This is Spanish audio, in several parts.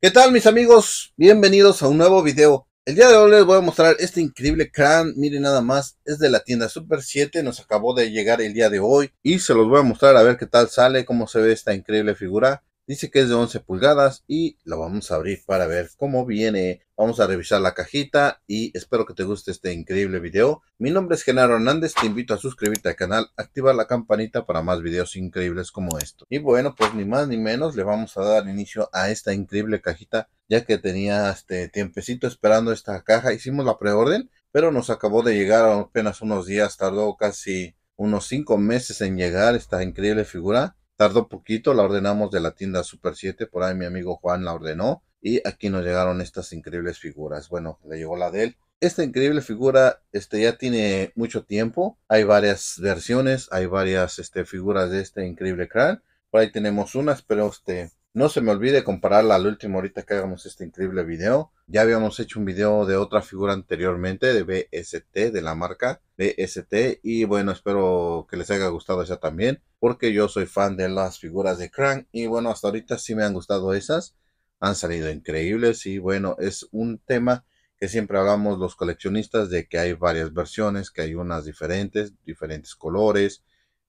¿Qué tal mis amigos? Bienvenidos a un nuevo video. El día de hoy les voy a mostrar este increíble crán, miren nada más, es de la tienda Super 7, nos acabó de llegar el día de hoy y se los voy a mostrar a ver qué tal sale, cómo se ve esta increíble figura. Dice que es de 11 pulgadas y la vamos a abrir para ver cómo viene. Vamos a revisar la cajita y espero que te guste este increíble video. Mi nombre es Genaro Hernández, te invito a suscribirte al canal, activar la campanita para más videos increíbles como esto Y bueno, pues ni más ni menos le vamos a dar inicio a esta increíble cajita ya que tenía este tiempecito esperando esta caja. Hicimos la preorden, pero nos acabó de llegar apenas unos días, tardó casi unos 5 meses en llegar esta increíble figura Tardó poquito, la ordenamos de la tienda Super 7, por ahí mi amigo Juan la ordenó y aquí nos llegaron estas increíbles figuras. Bueno, le llegó la de él. Esta increíble figura este, ya tiene mucho tiempo. Hay varias versiones, hay varias este, figuras de este increíble crán. Por ahí tenemos unas, pero este, no se me olvide compararla al último ahorita que hagamos este increíble video. Ya habíamos hecho un video de otra figura anteriormente de BST, de la marca BST. Y bueno, espero que les haya gustado esa también. Porque yo soy fan de las figuras de Crank. Y bueno, hasta ahorita sí me han gustado esas. Han salido increíbles. Y bueno, es un tema que siempre hablamos los coleccionistas de que hay varias versiones. Que hay unas diferentes, diferentes colores.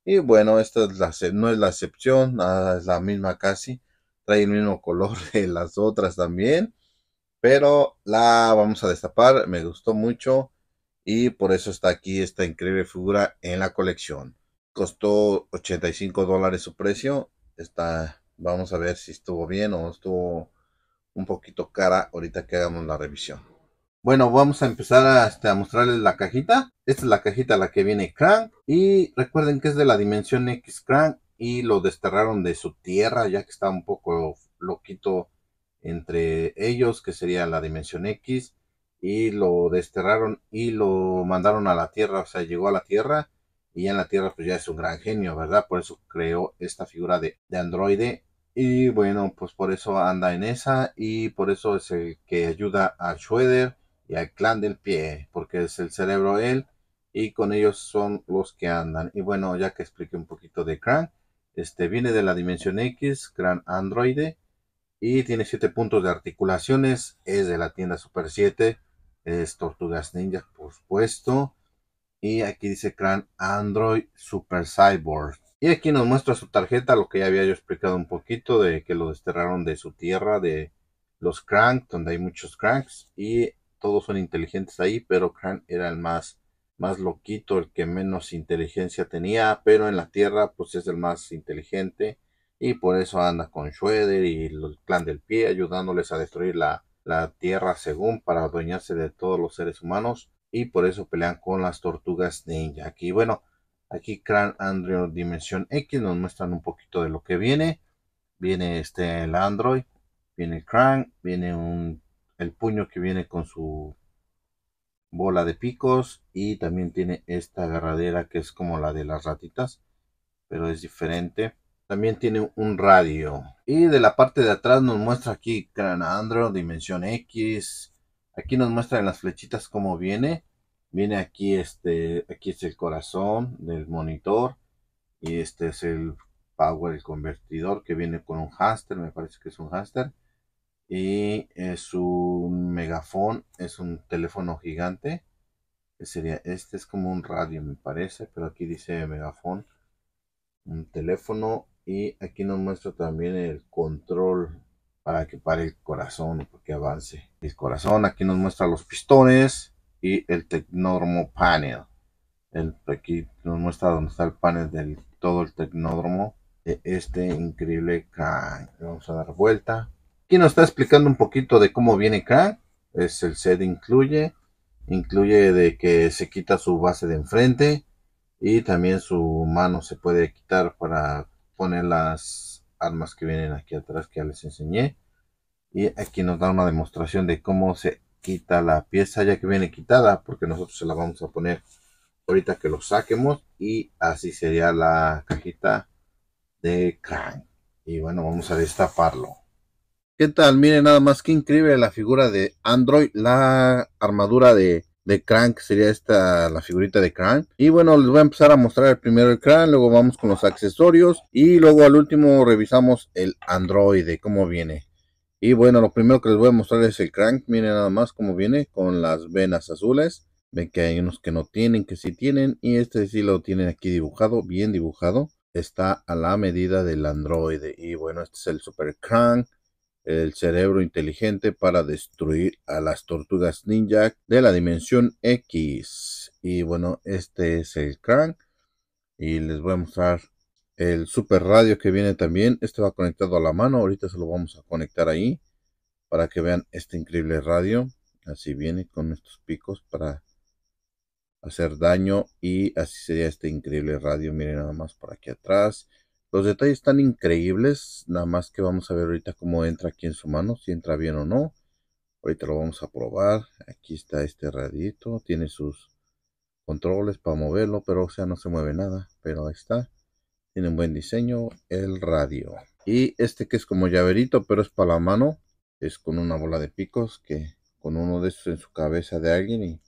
Y bueno, esta no es la excepción. Es la misma casi trae el mismo color de las otras también, pero la vamos a destapar, me gustó mucho y por eso está aquí esta increíble figura en la colección. Costó 85 dólares su precio, está, vamos a ver si estuvo bien o estuvo un poquito cara ahorita que hagamos la revisión. Bueno, vamos a empezar a, este, a mostrarles la cajita. Esta es la cajita a la que viene Crank. Y recuerden que es de la dimensión X Crank y lo desterraron de su tierra, ya que está un poco loquito entre ellos, que sería la dimensión X, y lo desterraron y lo mandaron a la Tierra, o sea, llegó a la Tierra, y en la Tierra pues ya es un gran genio, ¿verdad? Por eso creó esta figura de, androide, y bueno, pues por eso anda en esa, y por eso es el que ayuda a Schroeder y al clan del pie, porque es el cerebro él, y con ellos son los que andan. Y bueno, ya que expliqué un poquito de Crank, este viene de la dimensión X, gran androide, y tiene 7 puntos de articulaciones. Es de la tienda Super 7. Es Tortugas Ninja, por supuesto. Y aquí dice Cran Android Super Cyborg. Y aquí nos muestra su tarjeta, lo que ya había yo explicado un poquito, de que lo desterraron de su tierra, de los Cranks, donde hay muchos Cranks. Y todos son inteligentes ahí, pero Crank era el más más loquito, el que menos inteligencia tenía, pero en la Tierra pues es el más inteligente y por eso anda con Schroeder y el clan del pie ayudándoles a destruir la, Tierra según para adueñarse de todos los seres humanos y por eso pelean con las tortugas ninja. Aquí bueno, aquí Clan Android Dimensión X nos muestran un poquito de lo que viene. Viene este el Android, viene el Crank, viene un el puño que viene con su bola de picos y también tiene esta agarradera que es como la de las ratitas, pero es diferente. También tiene un radio. Y de la parte de atrás nos muestra aquí Gran Android, Dimensión X. Aquí nos en las flechitas cómo viene. Viene aquí este, aquí es el corazón del monitor. Y este es el power, el convertidor que viene con un haster, me parece que es un haster. Y es un megafón, es un teléfono gigante. Que sería, este es como un radio, me parece, pero aquí dice megafón. Un teléfono. Y aquí nos muestra también el control para que pare el corazón, para que avance el corazón. Aquí nos muestra los pistones y el tecnódromo panel. El, aquí nos muestra donde está el panel del todo el tecnódromo de este increíble can. Vamos a dar vuelta nos está explicando un poquito de cómo viene acá Es el set incluye. Incluye de que se quita su base de enfrente. Y también su mano se puede quitar para poner las armas que vienen aquí atrás que ya les enseñé. Y aquí nos da una demostración de cómo se quita la pieza ya que viene quitada. Porque nosotros se la vamos a poner ahorita que lo saquemos. Y así sería la cajita de Crank. Y bueno, vamos a destaparlo. Miren nada más que increíble la figura de Android, la armadura de, Crank, sería esta la figurita de Crank. Y bueno, les voy a empezar a mostrar primero el Crank, luego vamos con los accesorios y luego al último revisamos el Android. cómo viene. Y bueno, lo primero que les voy a mostrar es el Crank, miren nada más cómo viene con las venas azules. Ven que hay unos que no tienen, que sí tienen y este sí lo tienen aquí dibujado, bien dibujado. Está a la medida del Android y bueno, este es el Super Crank el cerebro inteligente para destruir a las tortugas ninja de la dimensión X. Y bueno, este es el crank. Y les voy a mostrar el super radio que viene también. Este va conectado a la mano. Ahorita se lo vamos a conectar ahí para que vean este increíble radio. Así viene con estos picos para hacer daño. Y así sería este increíble radio. Miren nada más por aquí atrás. Los detalles están increíbles, nada más que vamos a ver ahorita cómo entra aquí en su mano, si entra bien o no. Ahorita lo vamos a probar. Aquí está este radito, tiene sus controles para moverlo, pero o sea, no se mueve nada, pero ahí está. Tiene un buen diseño el radio. Y este que es como llaverito, pero es para la mano, es con una bola de picos que con uno de esos en su cabeza de alguien y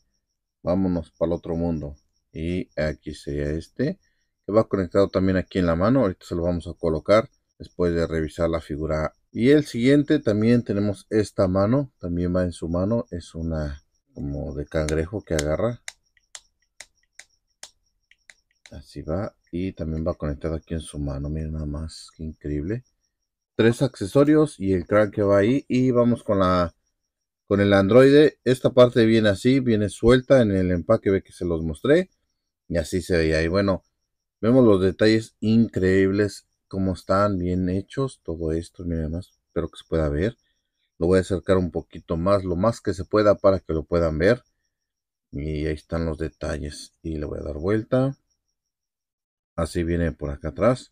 vámonos para el otro mundo. Y aquí sería este que va conectado también aquí en la mano. Ahorita se lo vamos a colocar después de revisar la figura. Y el siguiente también tenemos esta mano, también va en su mano, es una como de cangrejo que agarra. Así va y también va conectado aquí en su mano, miren nada más, qué increíble. Tres accesorios y el crank que va ahí y vamos con la con el androide. Esta parte viene así, viene suelta en el empaque ve que se los mostré y así se ve ahí. bueno, Vemos los detalles increíbles, cómo están bien hechos, todo esto, nada más, espero que se pueda ver. Lo voy a acercar un poquito más, lo más que se pueda para que lo puedan ver. Y ahí están los detalles. Y le voy a dar vuelta. Así viene por acá atrás.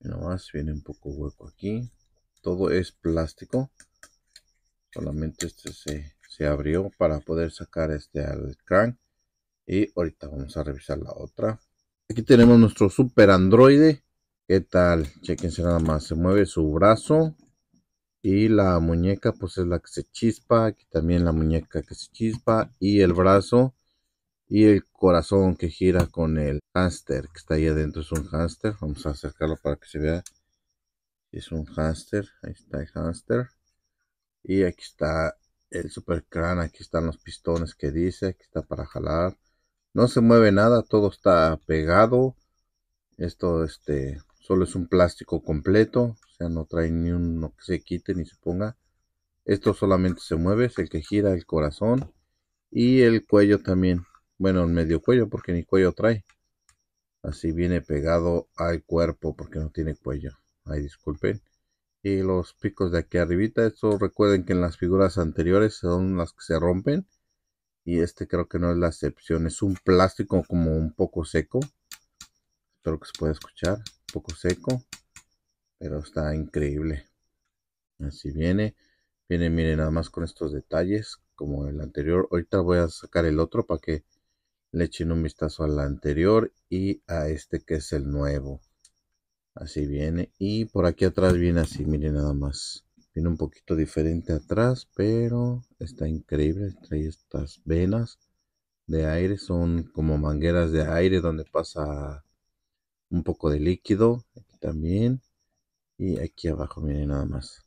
no más viene un poco hueco aquí. Todo es plástico. Solamente este se, se abrió para poder sacar este al Y ahorita vamos a revisar la otra. Aquí tenemos nuestro super androide. ¿Qué tal? Chequense nada más. Se mueve su brazo. Y la muñeca pues es la que se chispa. Aquí también la muñeca que se chispa. Y el brazo. Y el corazón que gira con el hámster que está ahí adentro. Es un hámster. Vamos a acercarlo para que se vea. Es un hámster. Ahí está el hámster. Y aquí está el super Crane, Aquí están los pistones que dice. Aquí está para jalar no se mueve nada, todo está pegado. Esto este, solo es un plástico completo, o sea, no trae ni uno que se quite ni se ponga. Esto solamente se mueve, es el que gira el corazón y el cuello también. Bueno, el medio cuello porque ni cuello trae. Así viene pegado al cuerpo porque no tiene cuello. Ahí disculpen. Y los picos de aquí arribita, esto recuerden que en las figuras anteriores son las que se rompen y este creo que no es la excepción. Es un plástico como un poco seco. Espero que se pueda escuchar. Un poco seco. Pero está increíble. Así viene. Viene, miren, nada más con estos detalles. Como el anterior. Ahorita voy a sacar el otro para que le echen un vistazo al anterior y a este que es el nuevo así viene y por aquí atrás viene así miren nada más Viene un poquito diferente atrás, pero está increíble. estas venas de aire, son como mangueras de aire donde pasa un poco de líquido. Aquí también. Y aquí abajo, viene nada más.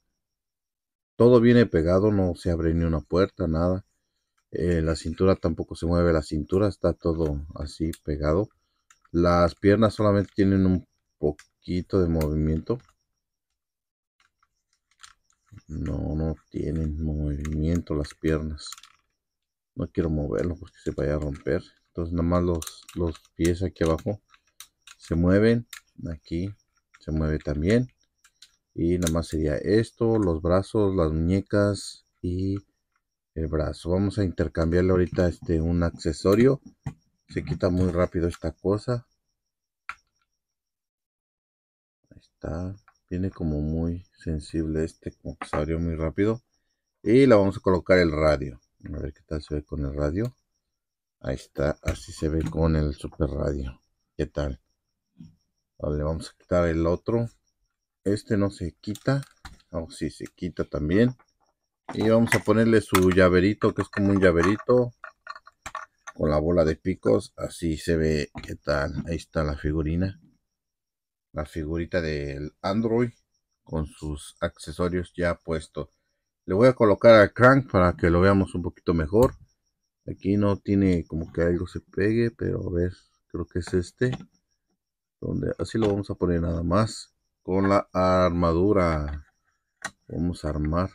Todo viene pegado, no se abre ni una puerta, nada. Eh, la cintura tampoco se mueve, la cintura está todo así pegado. Las piernas solamente tienen un poquito de movimiento no, no tienen movimiento las piernas. No quiero moverlo porque se vaya a romper. Entonces nada más los, los pies aquí abajo se mueven. Aquí se mueve también. Y nada más sería esto, los brazos, las muñecas y el brazo. Vamos a intercambiarle ahorita este un accesorio. Se quita muy rápido esta cosa. Ahí está. Viene como muy sensible este, como que se abrió muy rápido. Y la vamos a colocar el radio. A ver qué tal se ve con el radio. Ahí está, así se ve con el super radio. ¿Qué tal? vale vamos a quitar el otro. Este no se quita. Oh, sí, se quita también. Y vamos a ponerle su llaverito, que es como un llaverito. Con la bola de picos. Así se ve. ¿Qué tal? Ahí está la figurina la figurita del Android con sus accesorios ya puesto Le voy a colocar al crank para que lo veamos un poquito mejor. Aquí no tiene como que algo se pegue, pero a ver, creo que es este. Donde así lo vamos a poner nada más. Con la armadura. Vamos a armar.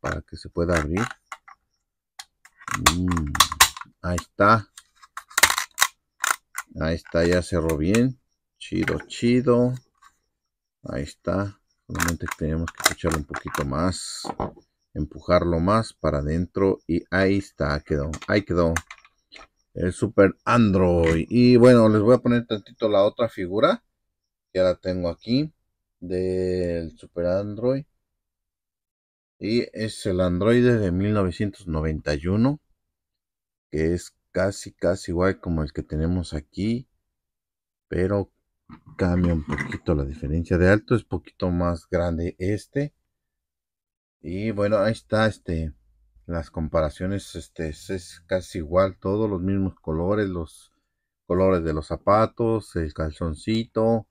Para que se pueda abrir. Mm, ahí está. Ahí está, ya cerró bien. Chido, chido. Ahí está. Solamente tenemos que escucharlo un poquito más. Empujarlo más para adentro. Y ahí está, quedó. Ahí quedó. El Super Android. Y bueno, les voy a poner tantito la otra figura. Que ahora tengo aquí. Del Super Android. Y es el Android de 1991. Que es casi, casi igual como el que tenemos aquí, pero cambia un poquito la diferencia de alto, es poquito más grande este. Y bueno, ahí está este las comparaciones este es casi igual, todos los mismos colores, los colores de los zapatos, el calzoncito,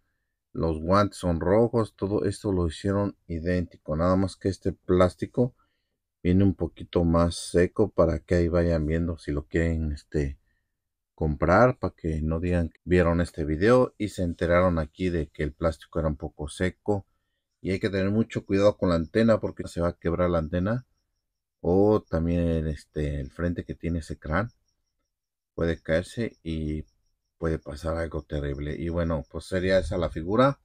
los guantes son rojos, todo esto lo hicieron idéntico, nada más que este plástico viene un poquito más seco para que ahí vayan viendo si lo quieren este comprar para que no digan que vieron este video y se enteraron aquí de que el plástico era un poco seco y hay que tener mucho cuidado con la antena porque se va a quebrar la antena o también este el frente que tiene ese crán puede caerse y puede pasar algo terrible y bueno pues sería esa la figura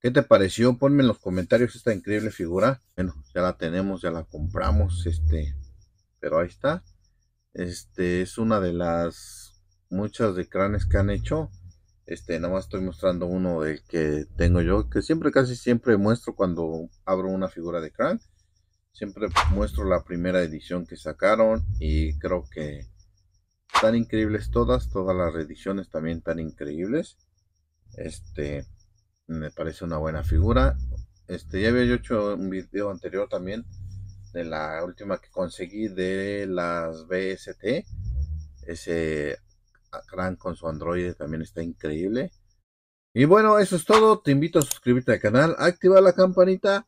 ¿Qué te pareció? Ponme en los comentarios esta increíble figura. Bueno, ya la tenemos, ya la compramos, este, pero ahí está. Este es una de las muchas de cranes que han hecho. Este, nada más estoy mostrando uno del que tengo yo, que siempre, casi siempre muestro cuando abro una figura de crán. Siempre muestro la primera edición que sacaron y creo que Están increíbles todas, todas las reediciones también tan increíbles. Este, me parece una buena figura. Este, ya había hecho un video anterior también de la última que conseguí de las BST. Ese ah, gran con su Android también está increíble. Y bueno, eso es todo. Te invito a suscribirte al canal, activar la campanita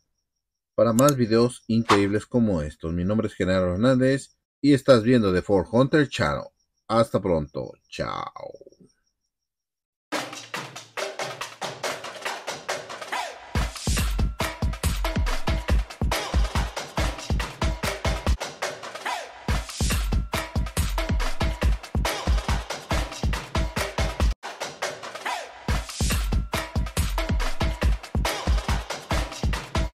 para más videos increíbles como estos. Mi nombre es Genaro Hernández y estás viendo The Ford Hunter Channel. Hasta pronto. Chao.